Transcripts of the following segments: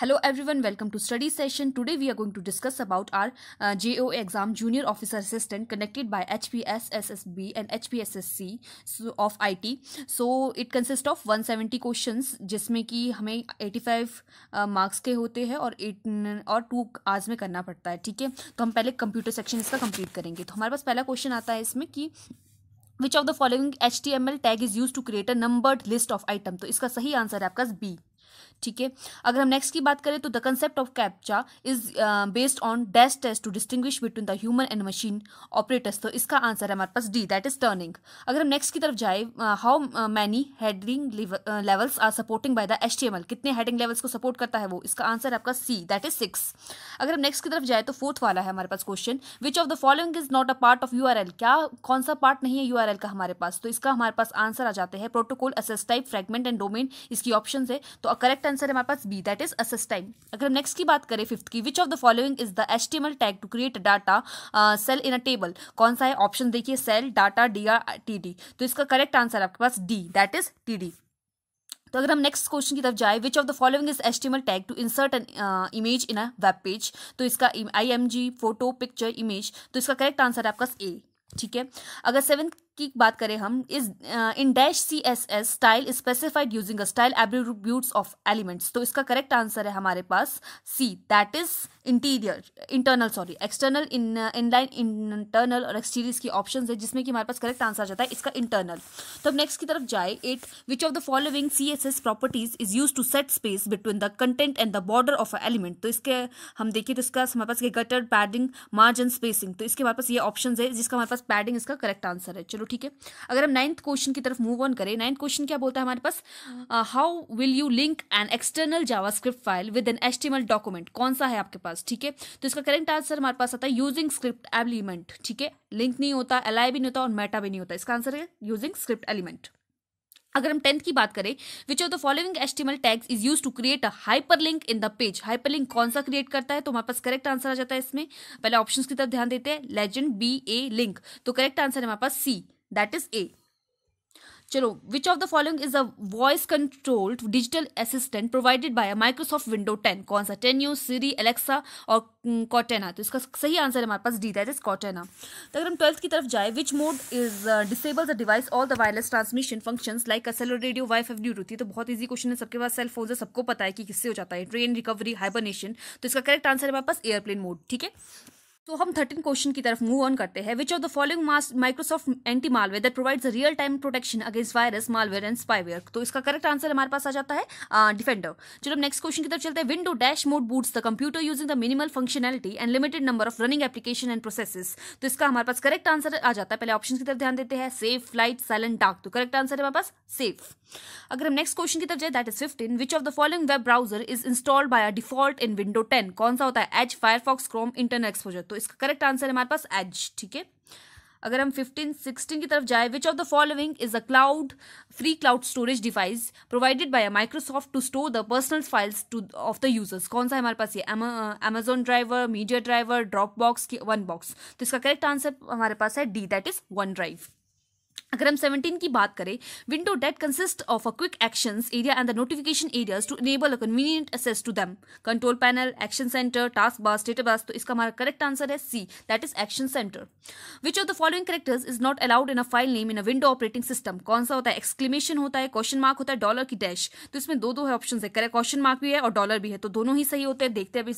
hello everyone welcome to study session today we are going to discuss about R J O exam junior officer assistant connected by H P S S S B and H P S S C of I T so it consist of one seventy question जिसमें कि हमें eighty five marks के होते हैं और eight और two hours में करना पड़ता है ठीक है तो हम पहले कंप्यूटर सेक्शन इसका कंप्लीट करेंगे तो हमारे पास पहला क्वेश्चन आता है इसमें कि which of the following H T M L tag is use to create a numbered list of item तो इसका सही आंसर है आपका बी ठीक है अगर हम नेक्स्ट की बात करें तो the concept of captcha is based on test test to distinguish between the human and machine operators तो इसका आंसर है हमारे पास डी दैट इज टर्निंग अगर हम नेक्स्ट की तरफ जाए how many heading levels are supporting by the H कितने हेडिंग लेवल्स को सपोर्ट करता है वो इसका आंसर आपका सी दैट इज सिक्स अगर हम नेक्स्ट की तरफ जाए तो फोर्थ वाला है हमारे पास question which of the following is not a part of U क्या कौन सा पार्ट नहीं है यू का हमारे पास तो इसका हमारे पास आंसर आ जाते हैं protocol access type fragment and domain इसकी ऑप्शन है तो करेक्ट का आंसर है हमारे पास बी दैट इज असिस्टाइम अगर हम नेक्स्ट की बात करें फिफ्थ की which of the following is the HTML tag to create data cell in a table कौन सा है ऑप्शन देखिए cell data D R T D तो इसका करेक्ट आंसर आपके पास D that is T D तो अगर हम नेक्स्ट क्वेश्चन की तरफ जाए which of the following is HTML tag to insert an image in a web page तो इसका I M G photo picture image तो इसका करेक्ट आंसर है आपका ए ठीक है अगर सेवन की बात करें हम is in dash C S S style specified using a style attributes of elements तो इसका करेक्ट आंसर है हमारे पास C that is interior internal sorry external in inline internal और एक्सटीरियर की ऑप्शन है जिसमें कि हमारे पास करेक्ट आंसर आ जाता है इसका इंटरनल तो अब नेक्स्ट की तरफ जाए it which of the following C S S properties is use to set space between the content and the border of a element तो इसके हम देखिए तो इसका हमारे पास गटर पैडिंग मार्जिन स्पेसिंग तो इसके हमारे पास ये ऑप्शन है जिसका हमारे पास पैडिंग इसका करेक्ट आंसर है चलो ठीक है अगर हम नाइन्थ क्वेश्चन की तरफ मूव ऑन करें नाइन्थ क्वेश्चन क्या बोलता है हमारे पास how will you link an external JavaScript file with an HTML document कौन सा है आपके पास ठीक है तो इसका करेक्ट आंसर हमारे पास आता है यूजिंग स्क्रिप्ट एलिमेंट ठीक है लिंक नहीं होता एल भी नहीं होता और मेटा भी नहीं होता इसका आंसर है यूजिंग स्क्रिप्ट एलिमेंट अगर हम टेंथ की बात करें which of the following HTML tags is use to create a hyperlink in the page hyperlink कौन सा क्रिएट करता है तो हमारे पास करेक्ट आंसर आ जाता है इसमें पहले ऑप्शंस की तरफ ध्यान देते हैं लेजेंड बी ए लिंक तो करेक्ट आंसर है हमारे पास सी दैट इज ए चलो which of the following is a voice controlled digital assistant provided by Microsoft window ten कौन सा टेन यू सीरी एलेक्सा और कॉटेना mm, तो इसका सही आंसर है हमारे पास डी दैट इज कॉटेना तो अगर हम ट्वेल्थ की तरफ जाए which mode is disable the device all the wireless transmission function like असेलो रेडियो वाई फाइव है तो बहुत ईजी क्वेश्चन है सबके पास सेल फोन है सबको पता है कि किससे हो जाता है ट्रेन रिकवरी हाइबरनेशन तो इसका करेक्ट आंसर है हमारे पास एयरप्लेन मोड ठीक है तो हम थर्टीन क्वेश्चन की तरफ मूव ऑन करते हैं which of the following Microsoft anti malware that provides real time protection against virus malware and spyware तो इसका करेक्ट आंसर हमारे पास आ जाता है डिफेंडर चलो हम नेक्स्ट क्वेश्चन की तरफ चलते हैं window dash mode boots the computer using the minimal functionality and limited number of running application and processes तो इसका हमारे पास करेक्ट आंसर आ जाता है पहले ऑप्शन की तरफ ध्यान देते हैं सेफ लाइट साइलेंट डार्क तो करेक्ट आंसर है हमारे पास सेफ अगर हम नेक्स्ट क्वेश्चन की तरफ जाए that is fifteen which of the following web browser is installed by default in window ten कौन सा होता है H Firefox Chrome internal exposure तो इसका करेक्ट आंसर हमारे पास एज ठीक है अगर हम 15, 16 की तरफ जाए which of the following is a cloud free cloud storage device provided by Microsoft to store the personal files to of the users कौन सा हमारे पास ये Amazon driver media driver drop box one box तो इसका correct answer हमारे पास है D that is one drive अगर हम 17 की बात करें window that consist of a quick actions area and the notification areas to enable a convenient access to them control panel action centre task bar status bar तो इसका हमारा correct answer है C that is action centre which of the following characters is not allowed in a file name in a window operating system कौन सा होता है exclamation होता है क्वेश्चन मार्क होता है डॉलर की डैश तो इसमें दो दो है ऑप्शन है करेक्ट क्वेश्चन मार्क भी है और डॉलर भी है तो दोनों ही सही होते हैं देखते हैं अभी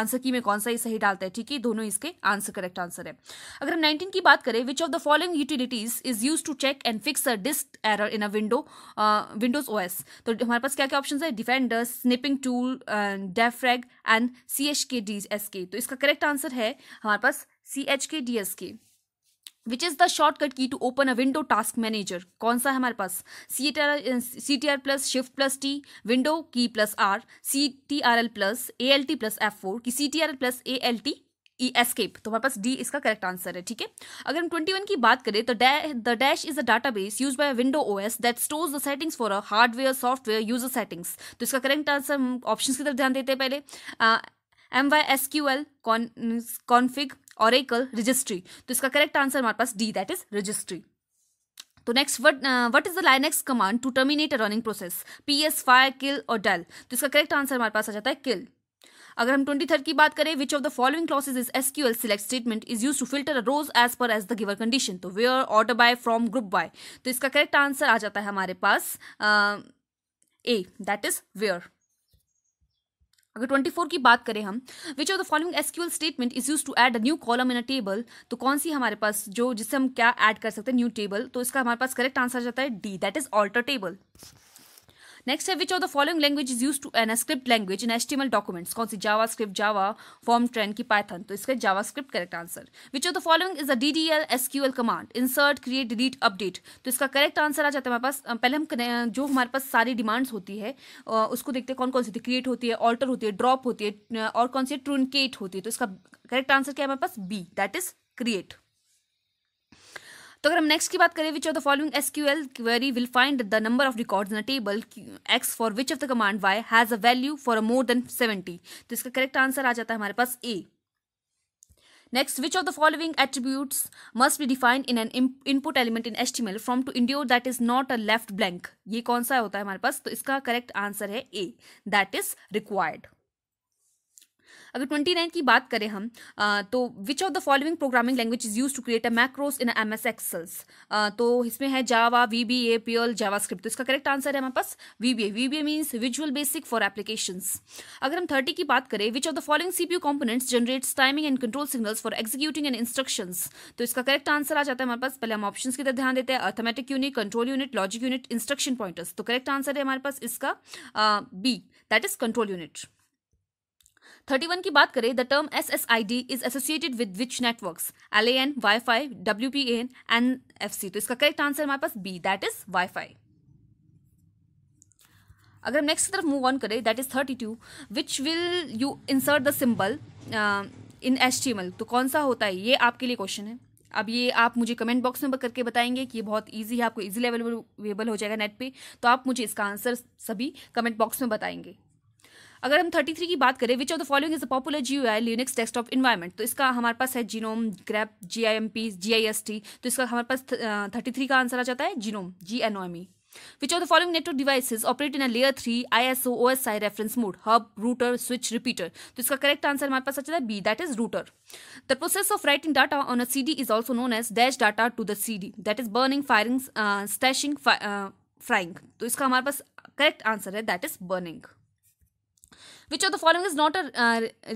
आंसर की में कौन सा ही सही डालता है ठीक है दोनों इसके आंसर करेक्ट आंसर है अगर हम नाइनटीन की बात करें which of the following utilities is use to check and fix a disk error in a window windows O S तो हमारे पास क्या क्या ऑप्शन है defender snipping tool defrag and C H K D S K तो इसका correct answer है हमारे पास C H K D S K which is the shortcut key to open a window task manager कौन सा है हमारे पास C T R C T R plus shift plus T window key plus R C T R L plus A L T plus F four key C T R L plus A L T E e escape तो हमारे पास D इसका correct answer है ठीक है अगर हम twenty one की बात करें तो the dash is a data base use by window O S that stores the settings for a hardware software user settings तो इसका करेक्ट आंसर हम ऑप्शन की तरफ ध्यान देते हैं पहले M Y S Q L config Oracle registry तो इसका करेक्ट आंसर हमारे पास डी दैट इज रजिस्ट्री तो next what what is the Linux command to terminate a running process P S fire kill और डेल तो इसका correct answer हमारे पास आ जाता है किल अगर हम ट्वेंटी थर्ड की बात करें which of the following clauses is SQL select statement is use to filter a rows as per as the given condition तो where order by from group by तो इसका करेक्ट आंसर आ जाता है हमारे पास ए दैट इज वेयर अगर 24 की बात करें हम which of the following SQL statement is use to add a new column in a table तो कौन सी हमारे पास जो जिससे हम क्या ऐड कर सकते हैं न्यू टेबल तो इसका हमारे पास करेक्ट आंसर आ जाता है D that is alter table next है which of the following language is use to an script language in HTML documents कौन सी JavaScript Java form train की पाइथन तो इसका JavaScript correct answer which of the following is a D D L S Q L command insert create delete update तो इसका correct answer आ जाता है हमारे पास पहले हम जो हमारे पास सारी डिमांड्स होती है उसको देखते हैं कौन कौन सी होती क्रिएट होती है ऑल्टर होती है ड्रॉप होती है और कौन सी ट्रूनकेट होती है तो इसका करेक्ट आंसर क्या है हमारे पास बी दैट इज क्रिएट तो अगर हम नेक्स्ट की बात करें which of the following S Q L query will find the number of record in a table X for which of the command Y has a value for a more than seventy तो इसका correct answer आ जाता है हमारे पास A next which of the following attributes must be defined in an input element in HTML from to इंडियो that is not a left blank ये कौन सा होता है हमारे पास तो इसका करेक्ट आंसर है ए दैट इज रिक्वायर्ड अगर ट्वेंटी नाइन की बात करें हम तो which of the following programming language is use to create a macros in M S Excels तो इसमें है Java V B A L JavaScript तो इसका करेक्ट आंसर है हमारे पास V B A V B A means visual basic for application अगर हम थर्टी की बात करें which of the following C P U components generates timing and control signals for executing and instruction तो इसका करेक्ट आंसर आ जाता है हमारे पास पहले हम ऑप्शन की तरफ ध्यान देते हैं arithmetic unit control unit logic unit instruction pointers तो करेक्ट आंसर है हमारे पास इसका B that is control unit thirty one की बात करें the term S S I D is associated with which networks L A N wifi W P N N F C तो इसका correct answer हमारे पास B that is wifi अगर हम next की तरफ मूव ऑन करें that is thirty two which will you insert the symbol in H T M L तो कौन सा होता है ये आपके लिए क्वेश्चन है अब ये आप मुझे कमेंट बॉक्स में करके बताएंगे कि ये बहुत ईजी है आपको ईजिली अवेलेबल हो जाएगा नेट पे तो आप मुझे इसका आंसर सभी कमेंट बॉक्स में बताएंगे अगर हम थर्टी थ्री की बात करें which of the following is a popular G I Linux test of environment तो इसका हमारे पास है GNOME grep G I M P G I S T तो इसका हमारे पास थर्टी थ्री का आंसर आ जाता है GNOME G N O M E which of the following network devices operate in a layer three I S O O S I reference mode hub router switch repeater तो इसका correct answer हमारे पास आ जाता है B that is router the process of writing data on a C D is also known as dash data to the C D that is burning firing stashing frying तो इसका हमारे पास correct answer है that is burning which of the following is not a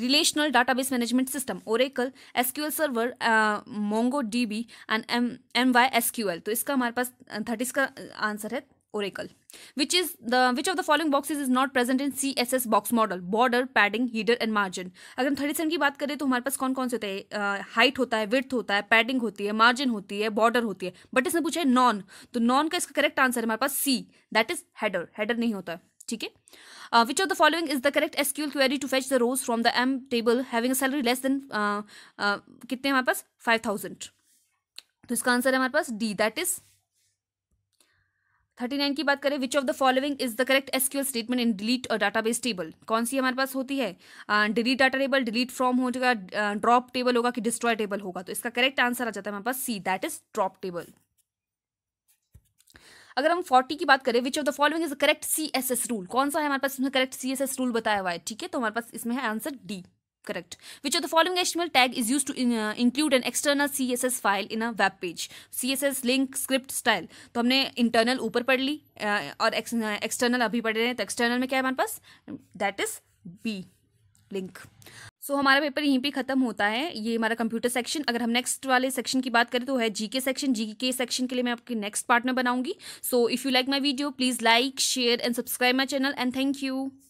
relational base management system Oracle SQL server Mongo D B and M M Y SQL तो इसका हमारे पास thirty uh, का आंसर uh, है Oracle which is the which of the following boxes is not present in C S S box model border padding header and margin अगर हम thirty seven की बात करें तो हमारे पास कौन कौन से होते हैं हाइट uh, होता है विथ होता है पैडिंग होती है मार्जिन होती है बॉर्डर होती है बट इसमें पूछा है नॉन तो नॉन का इसका करेक्ट आंसर है हमारे पास C that is header header नहीं होता है ठीक है which of the following is the correct SQL query to fetch the rows from the M table having salary less than कितने हमारे पास फाइव थाउजेंड तो इसका आंसर है हमारे पास D that is thirty nine की बात करें which of the following is the correct SQL statement in delete और बेस टेबल कौन सी हमारे पास होती है delete data table delete from हो जाएगा ड्रॉप uh, टेबल होगा कि डिस्ट्रॉय टेबल होगा तो इसका करेक्ट आंसर आ जाता है हमारे पास C that is drop table अगर हम फोर्टी की बात करें which of the following is correct C S S rule कौन सा है हमारे पास correct C S S rule बताया हुआ है ठीक है तो हमारे पास इसमें है answer D correct which of the following HTML tag is use to include an external C S S file in a web page C S S link script style तो हमने इंटरनल ऊपर पढ़ ली uh, और external uh, अभी पढ़ रहे हैं तो एक्सटर्नल में क्या है हमारे पास that is B link so so, हमारा पेपर यहीं पे खत्म होता है ये हमारा कंप्यूटर सेक्शन अगर हम नेक्स्ट वाले सेक्शन की बात करें तो है जीके सेक्शन जीके सेक्शन के लिए मैं आपके नेक्स्ट पार्ट में बनाऊंगी so if you like my video please like share and subscribe my channel and thank you